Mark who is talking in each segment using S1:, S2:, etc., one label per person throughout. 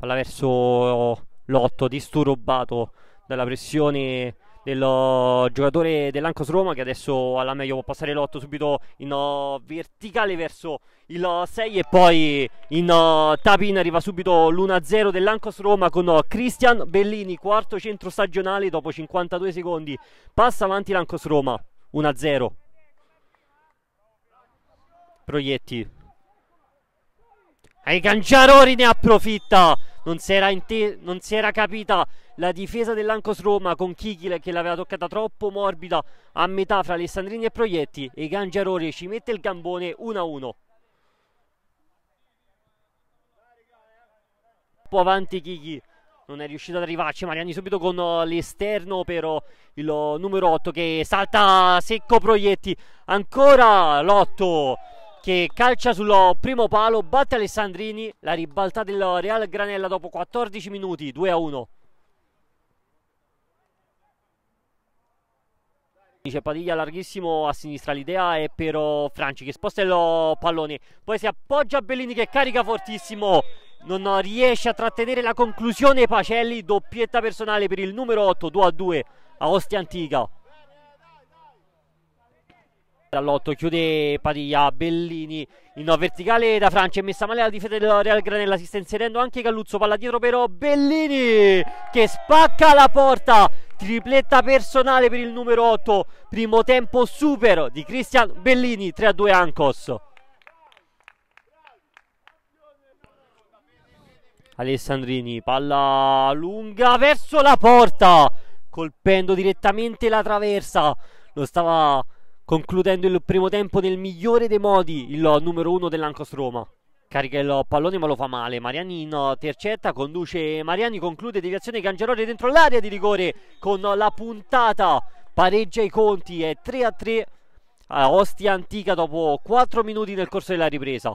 S1: palla verso Lotto, disturbato dalla pressione del giocatore dell'Ancos Roma che adesso alla meglio può passare Lotto subito in uh, verticale verso il 6 e poi in uh, Tapin arriva subito l'1-0 dell'Ancos Roma con Cristian Bellini quarto centro stagionale dopo 52 secondi passa avanti l'Ancos Roma 1-0 Proietti ai Cangiarori ne approfitta non si era, inte- non si era capita la difesa dell'Ancos Roma con Chichi che l'aveva toccata troppo morbida a metà fra Alessandrini e Proietti e Gangiarori ci mette il gambone 1-1. Un po' avanti Chichi non è riuscito ad arrivarci Mariani subito con l'esterno però il numero 8 che salta secco Proietti ancora l'8 che calcia sul primo palo, batte Alessandrini, la ribalta del Real Granella dopo 14 minuti, 2 a 1. Dice Padiglia larghissimo a sinistra, l'idea è per Franci che sposta il pallone, poi si appoggia a Bellini che carica fortissimo, non riesce a trattenere la conclusione Pacelli, doppietta personale per il numero 8, 2 a 2 a Ostia Antica. Dall'otto chiude Padilla, Bellini in no, verticale da Francia è messa male la difesa del Real Granella si sta inserendo anche Galluzzo, palla dietro però Bellini che spacca la porta tripletta personale per il numero 8 primo tempo super di Cristian Bellini 3-2 Ancos Alessandrini, palla lunga verso la porta colpendo direttamente la traversa lo stava concludendo il primo tempo nel migliore dei modi il numero uno dell'Ancos Roma. Carica il pallone ma lo fa male. Mariani in tercetta, conduce Mariani, conclude deviazione Cangeroni dentro l'area di rigore con la puntata. Pareggia i conti, è 3 a 3 a Ostia Antica dopo 4 minuti nel corso della ripresa.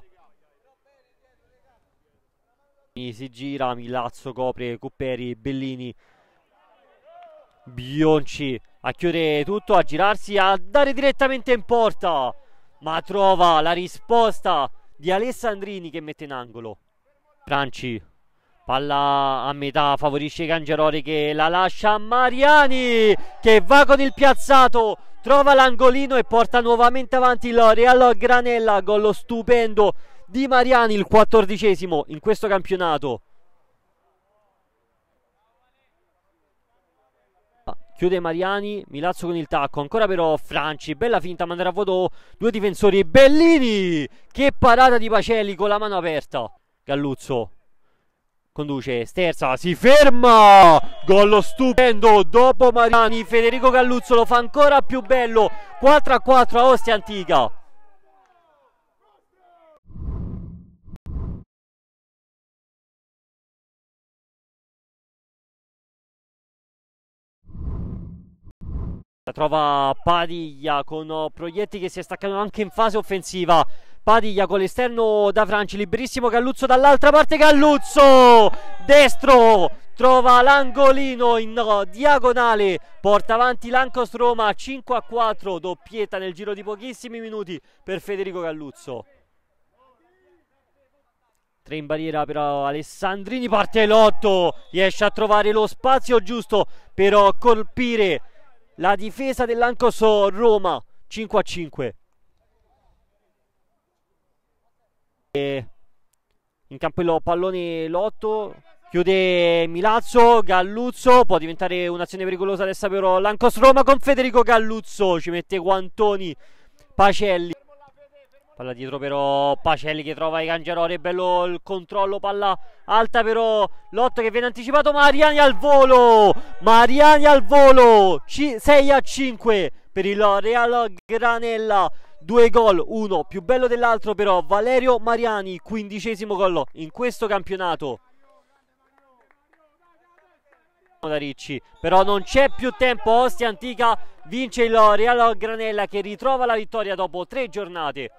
S1: Si gira, Milazzo copre Cupperi, Bellini Bionci a chiudere tutto, a girarsi, a dare direttamente in porta. Ma trova la risposta di Alessandrini che mette in angolo. Franci, palla a metà, favorisce Cangiarori che la lascia a Mariani che va con il piazzato. Trova l'angolino e porta nuovamente avanti il Real Granella. Gollo stupendo di Mariani, il quattordicesimo in questo campionato. Chiude Mariani, Milazzo con il tacco, ancora però Franci, bella finta, manderà a Vodò, due difensori, Bellini! Che parata di Pacelli con la mano aperta. Galluzzo, conduce, sterza, si ferma! Gollo stupendo, dopo Mariani, Federico Galluzzo lo fa ancora più bello, 4 a 4 a Ostia Antica. La trova Padiglia con eh, Proietti che si è staccato anche in fase offensiva. Padiglia con l'esterno da Franci, liberissimo Galluzzo dall'altra parte. Galluzzo destro trova l'angolino in eh, diagonale, porta avanti l'Ancos Roma 5 a 4, doppietta nel giro di pochissimi minuti per Federico Galluzzo. 3 in barriera per Alessandrini, parte l'otto, riesce a trovare lo spazio giusto per eh, colpire la difesa dell'Ancos Roma 5 a 5 e in campo il pallone Lotto chiude Milazzo Galluzzo può diventare un'azione pericolosa adesso però l'Ancos Roma con Federico Galluzzo ci mette Guantoni Pacelli Palla dietro però Pacelli che trova i Cangiaroli, bello il controllo, palla alta però Lotto che viene anticipato, Mariani al volo, Mariani al volo, C 6 a 5 per il Real Granella, due gol, uno più bello dell'altro però, Valerio Mariani, quindicesimo gol in questo campionato. Da Ricci, però non c'è più tempo, Ostia Antica vince il Real Granella che ritrova la vittoria dopo tre giornate.